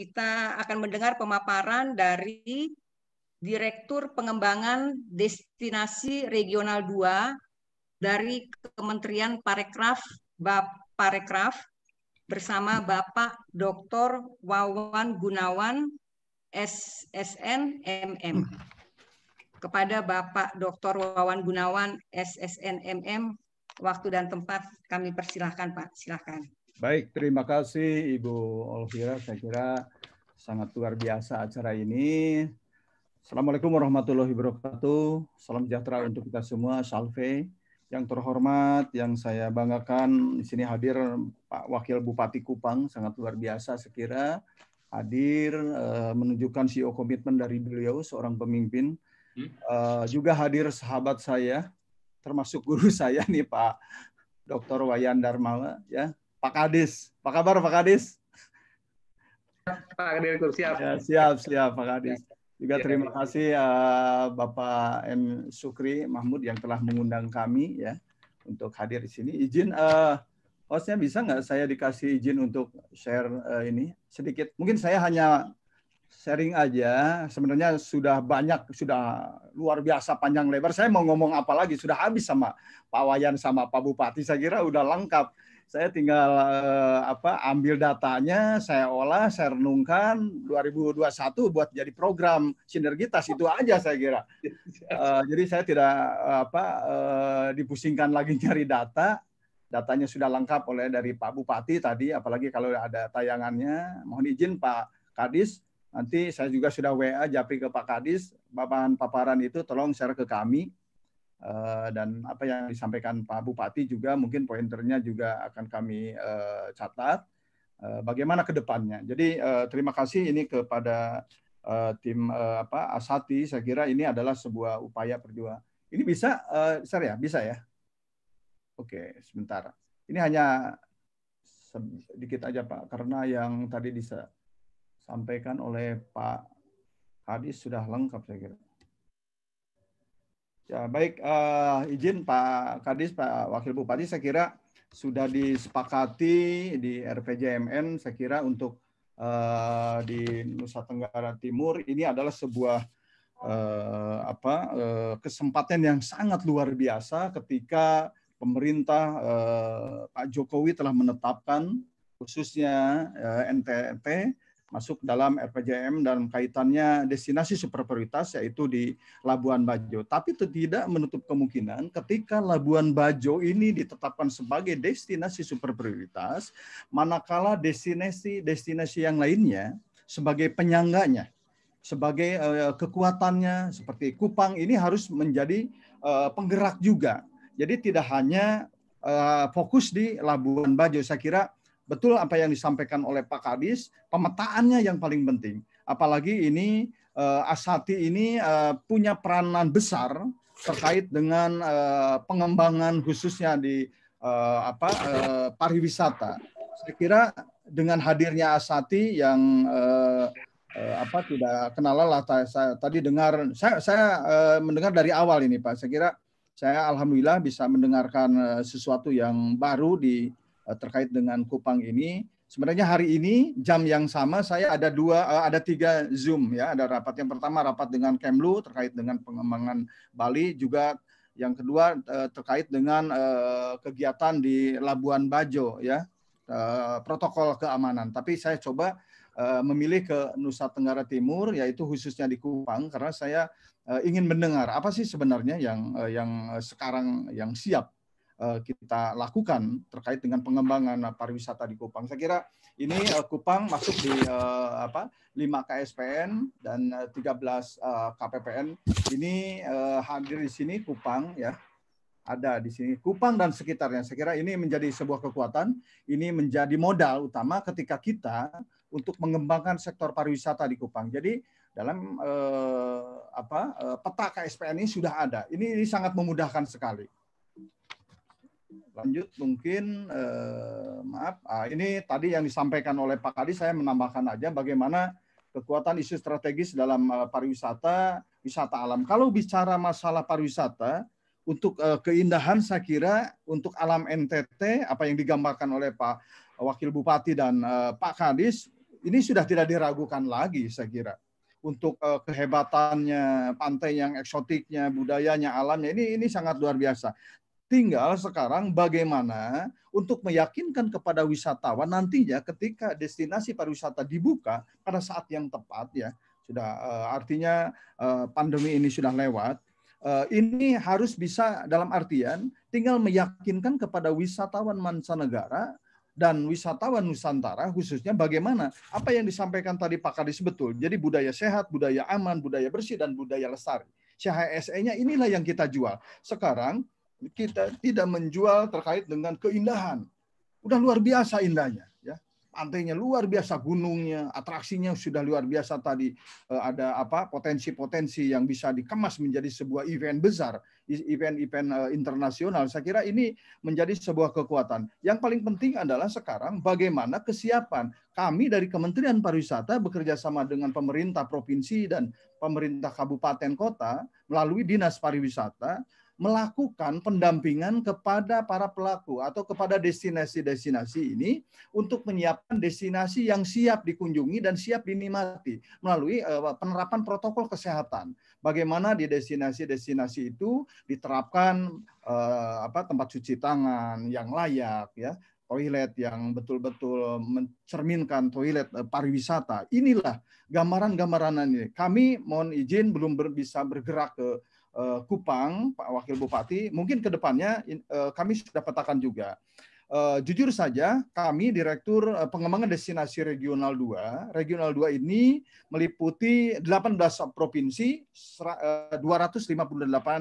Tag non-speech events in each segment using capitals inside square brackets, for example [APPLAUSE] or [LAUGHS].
kita akan mendengar pemaparan dari Direktur Pengembangan Destinasi Regional 2 dari Kementerian Parekraf, Bap Parekraf bersama Bapak Dr. Wawan Gunawan SSN MM. Hmm. Kepada Bapak Dr. Wawan Gunawan SSN MM, waktu dan tempat kami persilahkan Pak, silahkan. Baik, terima kasih Ibu Olvira. Saya kira sangat luar biasa acara ini. Assalamualaikum warahmatullahi wabarakatuh. Salam sejahtera untuk kita semua. Salve. Yang terhormat, yang saya banggakan di sini hadir Pak Wakil Bupati Kupang, sangat luar biasa sekira hadir eh, menunjukkan CEO komitmen dari beliau seorang pemimpin. Hmm? Eh, juga hadir sahabat saya, termasuk guru [LAUGHS] saya nih Pak Dr. Wayan Darmawa ya Pak Kadis. Pak kabar Pak Kadis? Pak Direktur, siap. Ya, siap, siap Pak Kadis. Juga ya. terima kasih uh, Bapak M. Sukri Mahmud yang telah mengundang kami ya untuk hadir di sini. Izin uh, hostnya bisa nggak saya dikasih izin untuk share uh, ini sedikit? Mungkin saya hanya sharing aja. Sebenarnya sudah banyak, sudah luar biasa panjang lebar. Saya mau ngomong apa lagi? Sudah habis sama Pak Wayan sama Pak Bupati. Saya kira udah lengkap saya tinggal uh, apa ambil datanya, saya olah, saya renungkan 2021 buat jadi program sinergitas itu aja saya kira. Uh, jadi saya tidak eh, apa uh, dipusingkan lagi cari [LAUGHS] data, datanya sudah lengkap oleh dari Pak Bupati tadi, apalagi kalau ada tayangannya, mohon izin Pak Kadis. Nanti saya juga sudah WA Japri ke Pak Kadis, bapak paparan itu tolong share ke kami Eh, dan apa yang disampaikan Pak Bupati juga mungkin pointernya juga akan kami eh, catat eh, bagaimana ke depannya. Jadi terima kasih ini kepada tim apa Asati saya kira ini adalah sebuah upaya perjuangan. Ini bisa besar ya, bisa ya. Oke, sebentar. Ini hanya sedikit aja Pak karena yang tadi disampaikan oleh Pak Kadis sudah lengkap saya kira. Ya, baik, uh, izin Pak Kadis, Pak Wakil Bupati, saya kira sudah disepakati di RPJMN, saya kira untuk uh, di Nusa Tenggara Timur ini adalah sebuah uh, apa uh, kesempatan yang sangat luar biasa ketika pemerintah uh, Pak Jokowi telah menetapkan khususnya uh, NTT masuk dalam RPJM dan kaitannya destinasi super prioritas yaitu di Labuan Bajo. Tapi itu tidak menutup kemungkinan ketika Labuan Bajo ini ditetapkan sebagai destinasi super prioritas, manakala destinasi-destinasi yang lainnya sebagai penyangganya, sebagai eh, kekuatannya seperti Kupang ini harus menjadi eh, penggerak juga. Jadi tidak hanya eh, fokus di Labuan Bajo. Saya kira betul apa yang disampaikan oleh Pak Kadis, pemetaannya yang paling penting. Apalagi ini eh, Asati ini eh, punya peranan besar terkait dengan eh, pengembangan khususnya di apa pariwisata. Saya kira dengan hadirnya Asati yang apa tidak kenal lah saya tadi dengar saya saya mendengar dari awal ini Pak. Saya kira saya alhamdulillah bisa mendengarkan sesuatu yang baru di Eh, terkait dengan Kupang ini. Sebenarnya hari ini jam yang sama saya ada dua eh, ada tiga zoom ya ada rapat yang pertama rapat dengan Kemlu terkait dengan pengembangan Bali juga yang kedua eh, terkait dengan kegiatan di Labuan Bajo ya protokol keamanan. Tapi saya coba memilih ke Nusa Tenggara Timur yaitu khususnya di Kupang karena saya ingin mendengar apa sih sebenarnya yang yang sekarang yang siap Eh, kita lakukan terkait dengan pengembangan eh, pariwisata di Kupang. Saya kira ini eh, Kupang masuk di apa 5 KSPN dan 13 KPPN. Ini hadir di sini Kupang ya ada di sini Kupang dan sekitarnya. Saya kira ini menjadi sebuah kekuatan, ini menjadi modal utama ketika kita untuk mengembangkan sektor pariwisata di Kupang. Jadi dalam eh, apa peta KSPN ini sudah ada. Ini, ini sangat memudahkan sekali lanjut mungkin eh, maaf ah, ini tadi yang disampaikan oleh Pak Kadi saya menambahkan aja bagaimana kekuatan isu strategis dalam eh, pariwisata wisata alam kalau bicara masalah pariwisata untuk eh, keindahan saya kira untuk alam NTT apa yang digambarkan oleh Pak Wakil Bupati dan eh, Pak Kadis ini sudah tidak diragukan lagi saya kira untuk eh, kehebatannya, pantai yang eksotiknya, budayanya, alamnya ini ini sangat luar biasa. Tinggal sekarang bagaimana untuk meyakinkan kepada wisatawan nantinya ketika destinasi pariwisata dibuka pada saat yang tepat ya sudah eh, artinya eh, pandemi ini sudah lewat eh, ini harus bisa dalam artian tinggal meyakinkan kepada wisatawan mancanegara dan wisatawan Nusantara khususnya bagaimana apa yang disampaikan tadi Pak Kadis betul jadi budaya sehat budaya aman budaya bersih dan budaya lestari CHSE-nya e inilah yang kita jual sekarang kita tidak menjual terkait dengan keindahan. Udah luar biasa indahnya ya. Pantainya luar biasa, gunungnya, atraksinya sudah luar biasa tadi eh, ada apa potensi-potensi yang bisa dikemas menjadi sebuah event besar, event-event eh, internasional. Saya kira ini menjadi sebuah kekuatan. Yang paling penting adalah sekarang bagaimana kesiapan kami dari Kementerian Pariwisata bekerja sama dengan pemerintah provinsi dan pemerintah kabupaten kota melalui Dinas Pariwisata melakukan pendampingan kepada para pelaku atau kepada destinasi-destinasi ini untuk menyiapkan destinasi yang siap dikunjungi dan siap dinikmati melalui eh, penerapan protokol kesehatan. Bagaimana di destinasi-destinasi itu diterapkan eh, tempat cuci tangan yang layak ya, toilet yang betul-betul mencerminkan toilet eh, pariwisata. Inilah gambaran-gambaran ini. Kami mohon izin belum bisa bergerak ke uh, Kupang, Pak Wakil Bupati, mungkin ke depannya uh, kami sudah petakan juga. Uh, jujur saja, kami Direktur Pengembangan Destinasi Regional 2, Regional 2 ini meliputi 18 provinsi, 258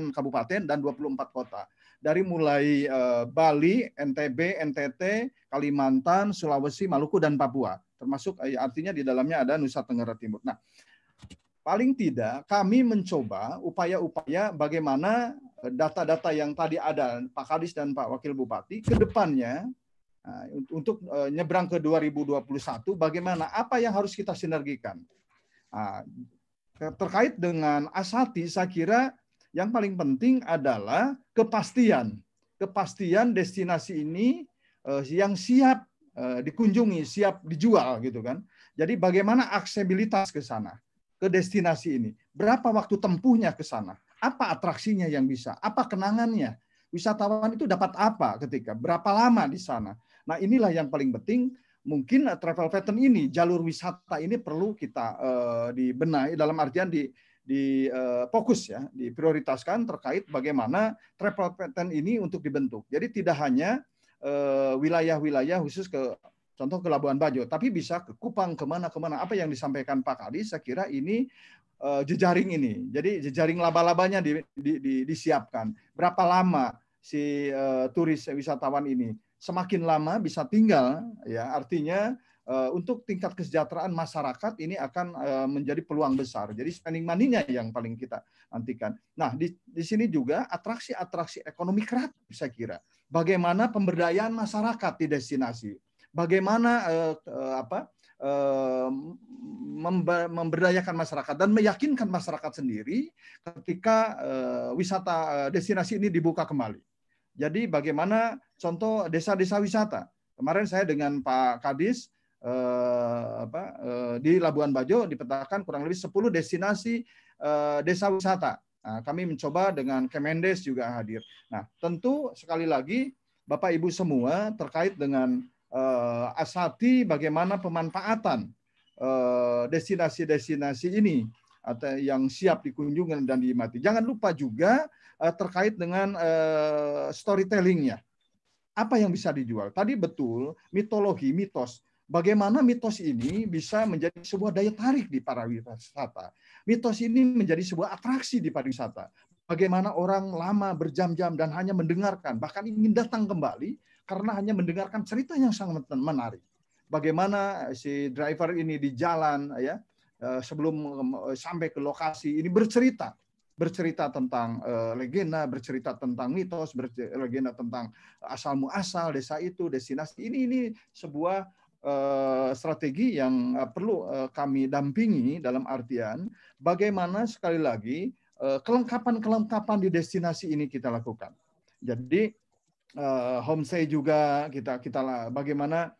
kabupaten, dan 24 kota. Dari mulai uh, Bali, NTB, NTT, Kalimantan, Sulawesi, Maluku, dan Papua. Termasuk artinya di dalamnya ada Nusa Tenggara Timur. Nah, paling tidak kami mencoba upaya-upaya bagaimana eh, data-data yang tadi ada Pak Kadis dan Pak Wakil Bupati ke depannya eh, untuk eh, nyebrang ke 2021 bagaimana apa yang harus kita sinergikan. Ah, terkait dengan Asati saya kira yang paling penting adalah kepastian. Kepastian destinasi ini yang siap dikunjungi, siap dijual gitu kan. Jadi bagaimana aksesibilitas ke sana ke destinasi ini? Berapa waktu tempuhnya ke sana? Apa atraksinya yang bisa? Apa kenangannya? Wisatawan itu dapat apa ketika? Berapa lama di sana? Nah, inilah yang paling penting. Mungkin eh, travel pattern ini, jalur wisata ini perlu kita uh, dibenahi dalam artian di di uh, fokus ya, diprioritaskan terkait bagaimana travel pattern ini untuk dibentuk. Jadi tidak hanya wilayah-wilayah uh, wilayah -wilayah khusus ke contoh ke Labuan Bajo, tapi bisa ke Kupang kemana-kemana. Apa yang disampaikan Pak Kadi, saya kira ini uh, jejaring ini. Jadi jejaring laba-labanya di, di, di, disiapkan. Berapa lama si uh, turis wisatawan ini? Semakin lama bisa tinggal, ya artinya uh, untuk tingkat kesejahteraan masyarakat ini akan uh, menjadi peluang besar. Jadi spending money-nya yang paling kita nantikan. Nah di, di sini juga atraksi-atraksi ekonomi kreatif saya kira. Bagaimana pemberdayaan masyarakat di destinasi bagaimana uh, uh, apa eh, memberdayakan masyarakat dan meyakinkan masyarakat sendiri ketika uh, wisata destinasi ini dibuka kembali. Jadi bagaimana contoh desa-desa wisata. Kemarin saya dengan Pak Kadis apa, di Labuan Bajo dipetakan kurang lebih 10 destinasi desa wisata. Nah, kami mencoba dengan Kemendes juga hadir. Nah, tentu sekali lagi Bapak Ibu semua terkait dengan uh, asati bagaimana pemanfaatan eh, destinasi-destinasi uh, ini atau yang siap dikunjungi dan dimati. Jangan lupa juga uh, terkait dengan uh, storytellingnya. Apa yang bisa dijual? Tadi betul mitologi, mitos. Bagaimana mitos ini bisa menjadi sebuah daya tarik di para wisata? Mitos ini menjadi sebuah atraksi di pariwisata. Bagaimana orang lama berjam-jam dan hanya mendengarkan, bahkan ingin datang kembali karena hanya mendengarkan cerita yang sangat menarik. Bagaimana si driver ini di jalan ya eh, sebelum eh, sampai ke lokasi ini bercerita bercerita tentang uh, legenda, bercerita tentang mitos, bercerita, legenda tentang asal muasal desa itu, destinasi ini ini sebuah uh, strategi yang uh, perlu uh, kami dampingi dalam artian bagaimana sekali lagi kelengkapan-kelengkapan di destinasi ini kita lakukan. Jadi uh, eh, homestay juga kita kita bagaimana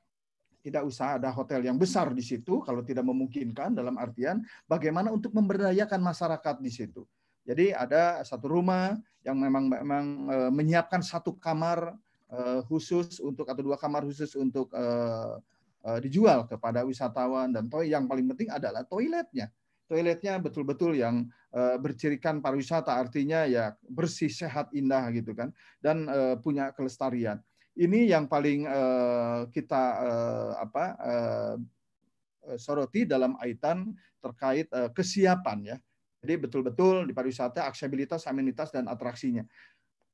tidak usah ada hotel yang besar di situ kalau tidak memungkinkan dalam artian bagaimana untuk memberdayakan masyarakat di situ. Jadi ada satu rumah yang memang memang uh, menyiapkan satu kamar uh, khusus untuk atau dua kamar khusus untuk uh, dijual kepada wisatawan dan toilet yang paling penting adalah toiletnya toiletnya betul-betul yang eh, bercirikan pariwisata artinya ya bersih, sehat, indah gitu kan dan eh, punya kelestarian. Ini yang paling eh, kita apa soroti dalam aitan terkait kesiapan ya. Jadi betul-betul di pariwisata aksesibilitas, amenitas dan atraksinya.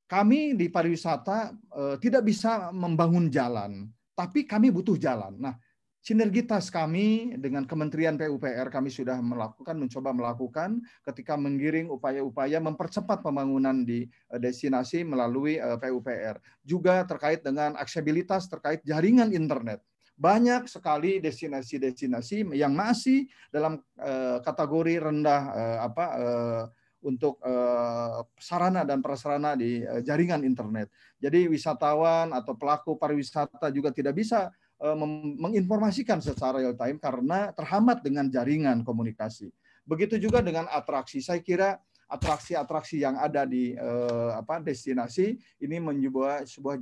Kami di pariwisata tidak bisa membangun jalan, tapi kami butuh jalan. Nah, sinergitas kami dengan Kementerian PUPR kami sudah melakukan mencoba melakukan ketika menggiring upaya-upaya mempercepat pembangunan di eh, destinasi melalui eh, PUPR juga terkait dengan aksesibilitas terkait jaringan internet banyak sekali destinasi-destinasi yang masih dalam eh, kategori rendah apa untuk sarana dan prasarana di jaringan internet. Jadi wisatawan atau pelaku pariwisata juga tidak bisa Eh, menginformasikan secara real time karena terhambat dengan jaringan komunikasi. Begitu juga dengan atraksi. Saya kira atraksi-atraksi yang ada di eh, apa destinasi ini menjadi sebuah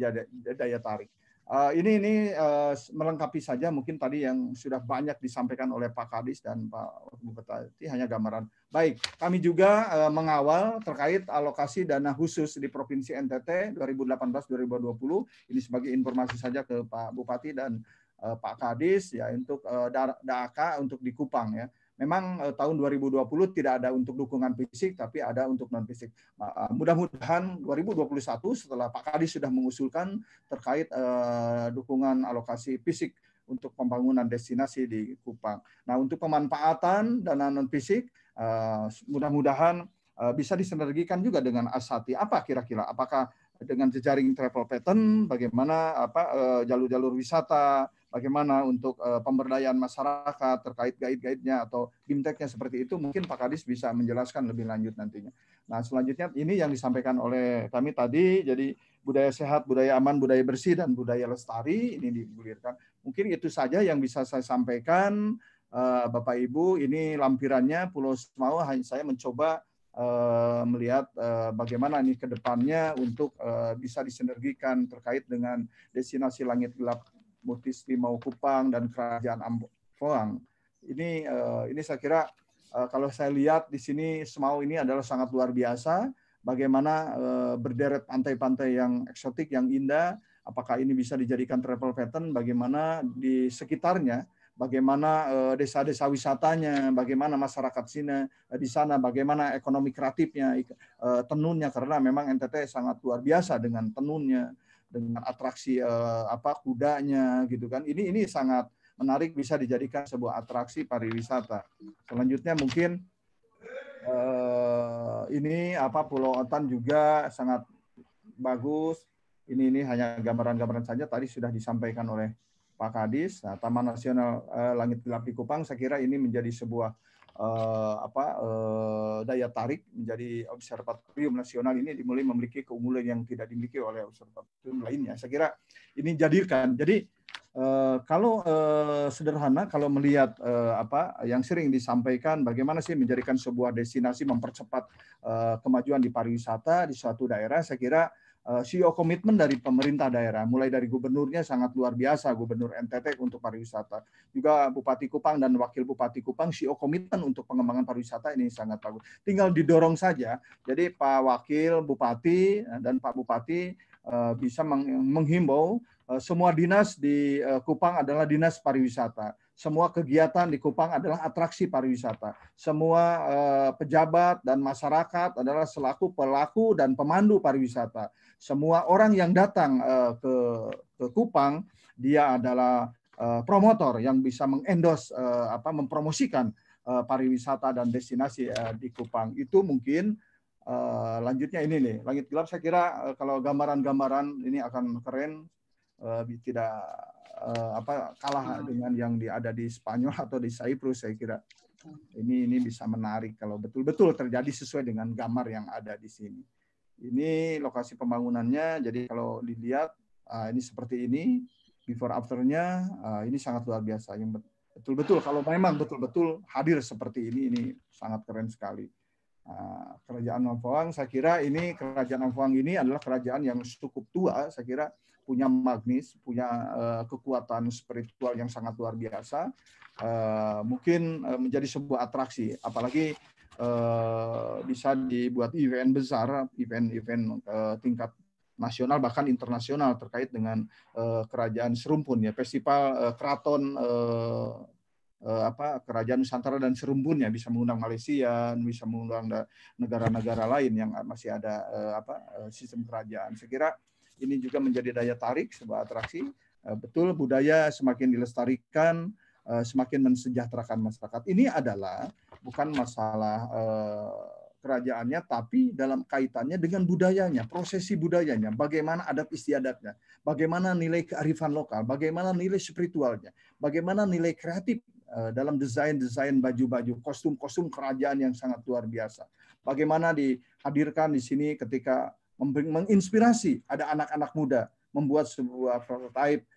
daya tarik. Uh, ini ini uh, melengkapi saja mungkin tadi yang sudah banyak disampaikan oleh Pak Kadis dan Pak Bupati hanya gambaran. Baik, kami juga uh, mengawal terkait alokasi dana khusus di Provinsi NTT 2018-2020. Ini sebagai informasi saja ke Pak Bupati dan uh, Pak Kadis ya untuk uh, DAKA untuk di Kupang ya. Memang eh, tahun 2020 tidak ada untuk dukungan fisik, tapi ada untuk non fisik. Eh, mudah-mudahan 2021 setelah Pak Kadi sudah mengusulkan terkait eh, dukungan alokasi fisik untuk pembangunan destinasi di Kupang. Nah untuk pemanfaatan dana non fisik, mudah-mudahan bisa disinergikan juga dengan Asati. Apa kira-kira? Apakah dengan jejaring travel pattern, bagaimana apa jalur-jalur wisata, bagaimana untuk uh, pemberdayaan masyarakat terkait guide guide atau bimteknya seperti itu mungkin Pak Kadis bisa menjelaskan lebih lanjut nantinya. Nah, selanjutnya ini yang disampaikan oleh kami tadi jadi budaya sehat, budaya aman, budaya bersih dan budaya lestari ini digulirkan. Mungkin itu saja yang bisa saya sampaikan uh, Bapak Ibu, ini lampirannya Pulau Semau hanya saya mencoba eh, melihat bagaimana ini kedepannya untuk uh, bisa disinergikan terkait dengan destinasi langit gelap Mutisli Maukupang dan Kerajaan Ampuang. Ini uh, ini saya kira uh, kalau saya lihat di sini Semau ini adalah sangat luar biasa bagaimana uh, berderet pantai-pantai yang eksotik, yang indah, apakah ini bisa dijadikan travel pattern, bagaimana di sekitarnya, bagaimana desa-desa wisatanya, bagaimana masyarakat sini di sana, bagaimana ekonomi kreatifnya, tenunnya karena memang NTT sangat luar biasa dengan tenunnya, dengan atraksi eh, apa kudanya gitu kan. Ini ini sangat menarik bisa dijadikan sebuah atraksi pariwisata. Selanjutnya mungkin eh, ini apa Pulau Otan juga sangat bagus. Ini ini hanya gambaran-gambaran saja tadi sudah disampaikan oleh Pak Kadis. Nah, Taman Nasional eh, Langit di Kupang saya kira ini menjadi sebuah uh, apa uh, daya tarik menjadi observatorium nasional ini dimulai memiliki keunggulan yang tidak dimiliki oleh observatorium lainnya. Saya kira ini jadikan. Jadi uh, kalau uh, sederhana kalau melihat uh, apa yang sering disampaikan bagaimana sih menjadikan sebuah destinasi mempercepat uh, kemajuan di pariwisata di suatu daerah, saya kira Eh, CEO komitmen dari pemerintah daerah, mulai dari gubernurnya sangat luar biasa, gubernur NTT untuk pariwisata, juga Bupati Kupang dan Wakil Bupati Kupang CEO komitmen untuk pengembangan pariwisata ini sangat bagus. Tinggal didorong saja. Jadi Pak Wakil Bupati eh, dan Pak Bupati eh, bisa menghimbau semua dinas di Kupang adalah dinas pariwisata. Semua kegiatan di Kupang adalah atraksi pariwisata. Semua pejabat dan masyarakat adalah selaku pelaku dan pemandu pariwisata semua orang yang datang uh, ke ke Kupang dia adalah uh, promotor yang bisa mengendos uh, eh, apa mempromosikan uh, pariwisata dan destinasi uh, di Kupang itu mungkin uh, lanjutnya ini nih langit gelap saya kira uh, kalau gambaran-gambaran ini akan keren uh, tidak uh, apa kalah hmm. dengan yang di, ada di Spanyol atau di Cyprus saya kira ini ini bisa menarik kalau betul-betul terjadi sesuai dengan gambar yang ada di sini. Ini lokasi pembangunannya, jadi kalau dilihat ah, ini seperti ini, before afternya uh, ini sangat luar biasa. Yang betul-betul kalau memang betul-betul hadir seperti ini, ini sangat keren sekali. Ah, kerajaan Amphoang, saya kira ini kerajaan Amphoang ini adalah kerajaan yang cukup tua, saya kira punya magnis, punya eh, kekuatan spiritual yang sangat luar biasa, mungkin eh, menjadi sebuah atraksi. Apalagi Eh, bisa dibuat event besar, event-event eh, tingkat nasional bahkan internasional terkait dengan eh, kerajaan serumpun ya festival keraton apa kerajaan Nusantara dan serumpun ya bisa mengundang Malaysia, bisa mengundang negara-negara lain yang masih ada apa sistem kerajaan. Saya kira ini juga menjadi daya tarik sebuah atraksi. betul budaya semakin dilestarikan, Eh, semakin mensejahterakan masyarakat. Ini adalah bukan masalah eh, kerajaannya, tapi dalam kaitannya dengan budayanya, prosesi budayanya, bagaimana adat istiadatnya, bagaimana nilai kearifan lokal, bagaimana nilai spiritualnya, bagaimana nilai kreatif eh, dalam desain-desain baju-baju, kostum-kostum kerajaan yang sangat luar biasa. Bagaimana dihadirkan di sini ketika menginspirasi ada anak-anak muda membuat sebuah prototipe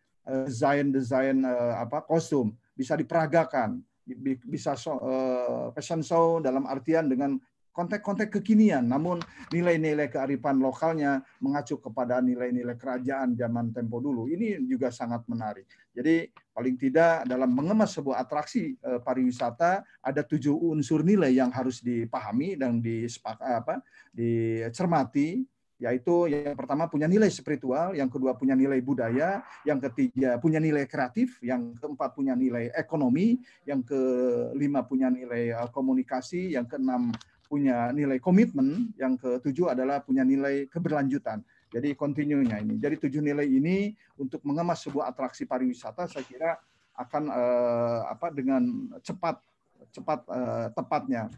desain-desain apa kostum bisa diperagakan, bisa so, uh, fashion show dalam artian dengan konteks-konteks kekinian, namun nilai-nilai kearifan lokalnya mengacu kepada nilai-nilai kerajaan zaman tempo dulu. Ini juga sangat menarik. Jadi paling tidak dalam mengemas sebuah atraksi uh, pariwisata ada tujuh unsur nilai yang harus dipahami dan disepak apa dicermati yaitu yang pertama punya nilai spiritual, yang kedua punya nilai budaya, yang ketiga punya nilai kreatif, yang keempat punya nilai ekonomi, yang kelima punya nilai eh, komunikasi, yang keenam punya nilai komitmen, yang ketujuh adalah punya nilai keberlanjutan. Jadi kontinunya ini. Jadi tujuh nilai ini untuk mengemas sebuah atraksi pariwisata saya kira akan eh, apa dengan cepat cepat eh, tepatnya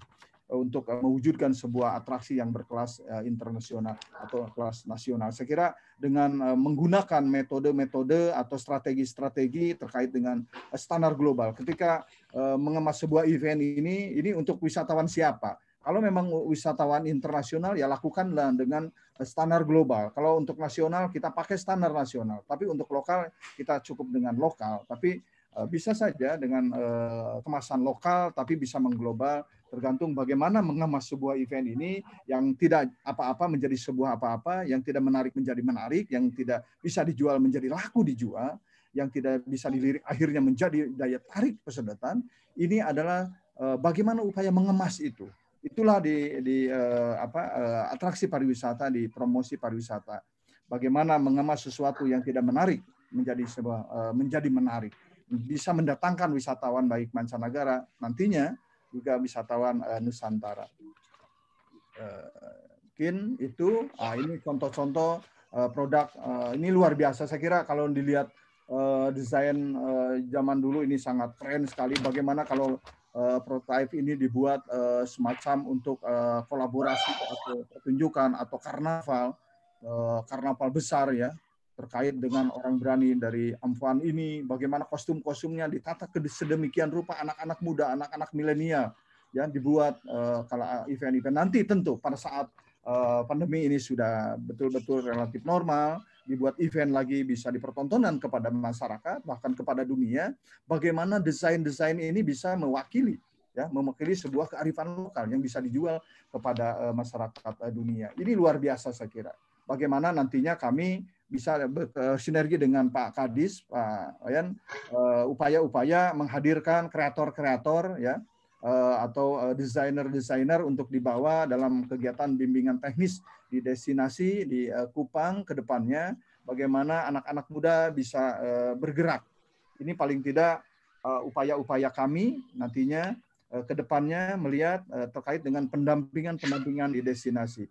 untuk eh, mewujudkan sebuah atraksi yang berkelas eh, internasional atau kelas nasional. Saya kira dengan eh, menggunakan metode-metode atau strategi-strategi terkait dengan standar global. Ketika mengemas sebuah event ini, ini untuk wisatawan siapa? Kalau memang wisatawan internasional ya lakukanlah dengan standar global. Kalau untuk nasional kita pakai standar nasional, tapi untuk lokal kita cukup dengan lokal. Tapi bisa saja dengan kemasan lokal tapi bisa mengglobal tergantung bagaimana mengemas sebuah event ini yang tidak apa-apa menjadi sebuah apa-apa, yang tidak menarik menjadi menarik, yang tidak bisa dijual menjadi laku dijual, yang tidak bisa hmm. dilirik akhirnya menjadi daya tarik pesedotan. Ini adalah eh, bagaimana upaya mengemas itu. Itulah di, di eh, apa eh, atraksi pariwisata, di promosi pariwisata. Bagaimana mengemas sesuatu yang tidak menarik menjadi sebuah menjadi menarik, bisa mendatangkan wisatawan baik mancanegara nantinya juga wisatawan uh, Nusantara. Uh, mungkin itu uh, ini contoh-contoh uh, produk uh, ini luar biasa. Saya kira kalau dilihat uh, desain uh, zaman dulu ini sangat tren sekali. Bagaimana kalau uh, prototipe ini dibuat uh, semacam untuk uh, kolaborasi atau pertunjukan atau karnaval, uh, karnaval besar ya terkait dengan orang berani dari Amfan ini, bagaimana kostum-kostumnya ditata sedemikian rupa anak-anak muda, anak-anak milenial ya dibuat uh, eh, kalau event-event nanti tentu pada saat uh, pandemi ini sudah betul-betul relatif normal dibuat event lagi bisa dipertontonan kepada masyarakat bahkan kepada dunia bagaimana desain-desain ini bisa mewakili ya mewakili sebuah kearifan lokal yang bisa dijual kepada uh, masyarakat dunia. Ini luar biasa saya kira. Bagaimana nantinya kami bisa bersinergi dengan Pak Kadis, Pak Wayan, eh, upaya-upaya menghadirkan kreator-kreator ya eh, atau eh, desainer-desainer untuk dibawa dalam kegiatan bimbingan teknis di destinasi di Kupang ke depannya bagaimana anak-anak muda bisa bergerak. Ini paling tidak upaya-upaya kami nantinya ke depannya melihat terkait dengan pendampingan-pendampingan di destinasi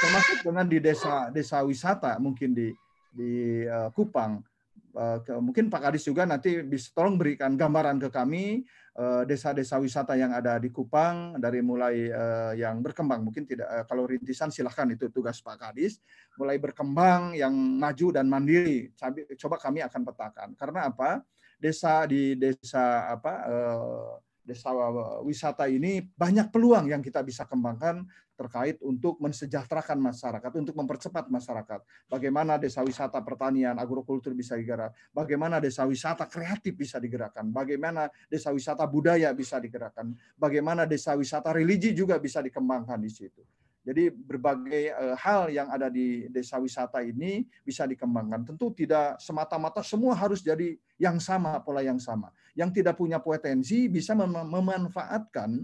termasuk dengan di desa desa wisata mungkin di di uh, Kupang. Uh, mungkin Pak Kadis juga nanti bisa tolong berikan gambaran ke kami eh, desa-desa uh, wisata yang ada di Kupang dari mulai uh, yang berkembang mungkin tidak kalau rintisan silahkan itu tugas Pak Kadis mulai berkembang yang maju dan mandiri coba kami akan petakan karena apa desa di desa apa desa eh, wisata ini banyak peluang yang kita bisa kembangkan terkait untuk mensejahterakan masyarakat, untuk mempercepat masyarakat. Bagaimana desa wisata pertanian, agrokultur bisa digerakkan? bagaimana desa wisata kreatif bisa digerakkan, bagaimana desa wisata budaya bisa digerakkan, bagaimana desa wisata religi juga bisa dikembangkan di situ. Jadi berbagai eh, hal yang ada di desa wisata ini bisa dikembangkan. Tentu tidak semata-mata semua harus jadi yang sama, pola yang sama. Yang tidak punya potensi bisa mem memanfaatkan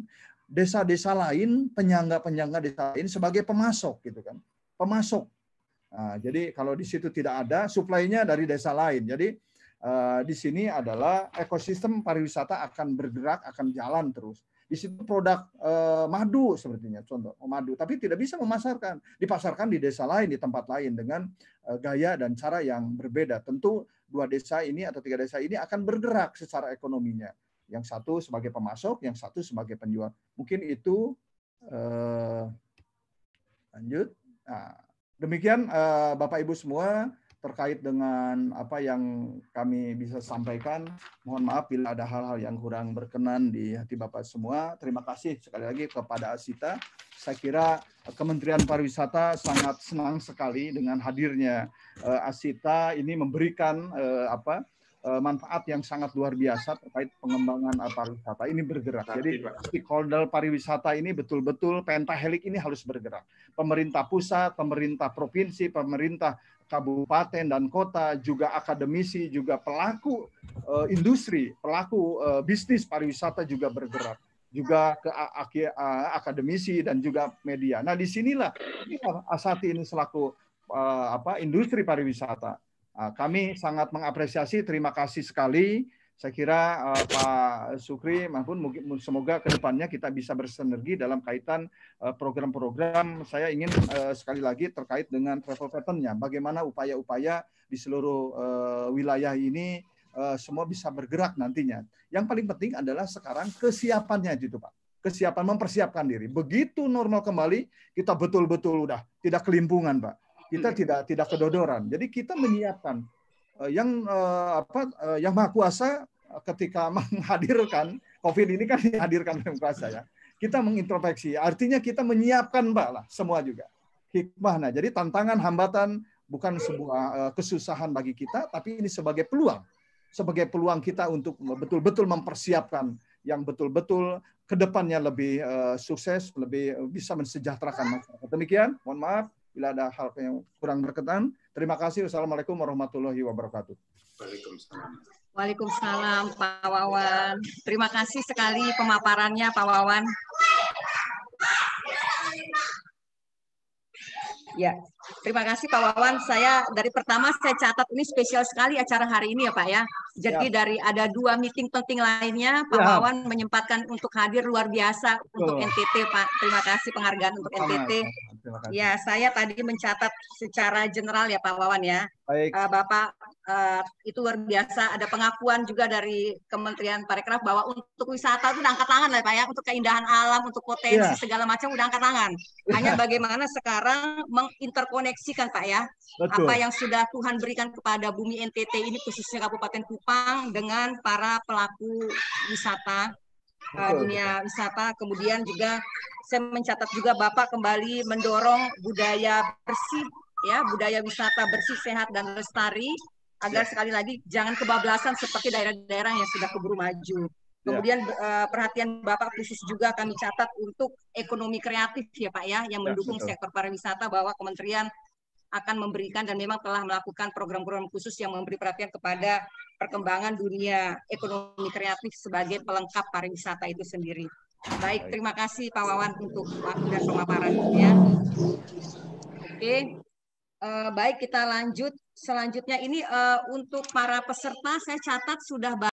desa-desa lain, penyangga-penyangga desa lain sebagai pemasok gitu kan. Pemasok. Nah, jadi kalau di situ tidak ada, suplainya dari desa lain. Jadi uh, di sini adalah ekosistem pariwisata akan bergerak, akan jalan terus di situ produk eh, madu sepertinya contoh oh, madu, tapi tidak bisa memasarkan, dipasarkan di desa lain, di tempat lain dengan eh, gaya dan cara yang berbeda. Tentu dua desa ini atau tiga desa ini akan bergerak secara ekonominya. Yang satu sebagai pemasok, yang satu sebagai penjual. Mungkin itu eh, lanjut. Nah, demikian eh, Bapak Ibu semua terkait dengan apa yang kami bisa sampaikan. Mohon maaf bila ada hal-hal yang kurang berkenan di hati Bapak semua. Terima kasih sekali lagi kepada Asita. Saya kira eh, Kementerian Pariwisata sangat senang sekali dengan hadirnya eh, Asita ini memberikan eh, apa manfaat yang sangat luar biasa terkait pengembangan pariwisata ini bergerak. Jadi stakeholder pariwisata ini betul-betul pentahelik ini harus bergerak. Pemerintah pusat, pemerintah provinsi, pemerintah kabupaten dan kota, juga akademisi, juga pelaku uh, industri, pelaku uh, bisnis pariwisata juga bergerak, juga ke uh, akademisi dan juga media. Nah, disinilah iya, Asati ini selaku uh, apa industri pariwisata. Nah, kami sangat mengapresiasi, terima kasih sekali saya kira uh, Pak Sukri maupun mungkin semoga kedepannya kita bisa bersinergi dalam kaitan eh, program-program. Uh, saya ingin uh, sekali lagi terkait dengan travel patternnya, bagaimana upaya-upaya di seluruh uh, wilayah ini uh, semua bisa bergerak nantinya. Yang paling penting adalah sekarang kesiapannya itu Pak kesiapan mempersiapkan diri. Begitu normal kembali, kita betul-betul udah tidak kelimpungan, Pak. Kita hmm. tidak tidak kedodoran. Jadi kita menyiapkan Eh, yang eh, apa eh, yang Maha Kuasa ketika [LAUGHS] menghadirkan COVID ini kan dihadirkan oleh Kuasa ya. Kita mengintrospeksi, artinya kita menyiapkan Mbak lah semua juga hikmah. Nah, jadi tantangan hambatan bukan sebuah kesusahan bagi kita, tapi ini sebagai peluang, sebagai peluang kita untuk betul-betul mempersiapkan yang betul-betul kedepannya lebih uh, sukses, lebih bisa mensejahterakan masyarakat. Demikian, mohon maaf. Bila ada hal yang kurang berkenan, terima kasih. Wassalamualaikum warahmatullahi wabarakatuh. Waalaikumsalam. Waalaikumsalam Pak Wawan. Terima kasih sekali pemaparannya Pak Wawan. Ya, terima kasih Pak Wawan. Saya dari pertama saya catat ini spesial sekali acara hari ini ya Pak ya. Jadi ya. dari ada dua meeting penting lainnya, Pak ya. Wawan menyempatkan untuk hadir luar biasa Betul. untuk NTT Pak. Terima kasih penghargaan untuk NTT. Amin terima kasih. Ya, saya tadi mencatat secara general ya Pak Wawan ya. Baik. Uh, Bapak uh, itu luar biasa. Ada pengakuan juga dari Kementerian Parekraf bahwa untuk wisata itu udah angkat tangan lah Pak ya, untuk keindahan alam, untuk potensi ya. segala macam udah angkat tangan. Hanya iya. bagaimana sekarang menginterkoneksikan Pak ya, Betul. apa yang sudah Tuhan berikan kepada bumi NTT ini khususnya Kabupaten Kupang dengan para pelaku wisata uh, dunia wisata. Kemudian juga saya mencatat juga Bapak kembali mendorong budaya bersih ya, budaya wisata bersih, sehat dan lestari agar ya. sekali lagi jangan kebablasan seperti daerah-daerah yang sudah keburu maju. Ya. Kemudian ya. uh, perhatian Bapak khusus juga kami catat untuk ekonomi kreatif ya Pak ya yang ya, mendukung ya, sektor pariwisata bahwa Kementerian akan memberikan dan memang telah melakukan program-program khusus yang memberi perhatian kepada perkembangan dunia ekonomi kreatif sebagai pelengkap pariwisata itu sendiri. Baik, terima kasih Pak Wawan untuk waktu dan pemaparannya. Oke, uh, baik kita lanjut. Selanjutnya ini uh, untuk para peserta saya catat sudah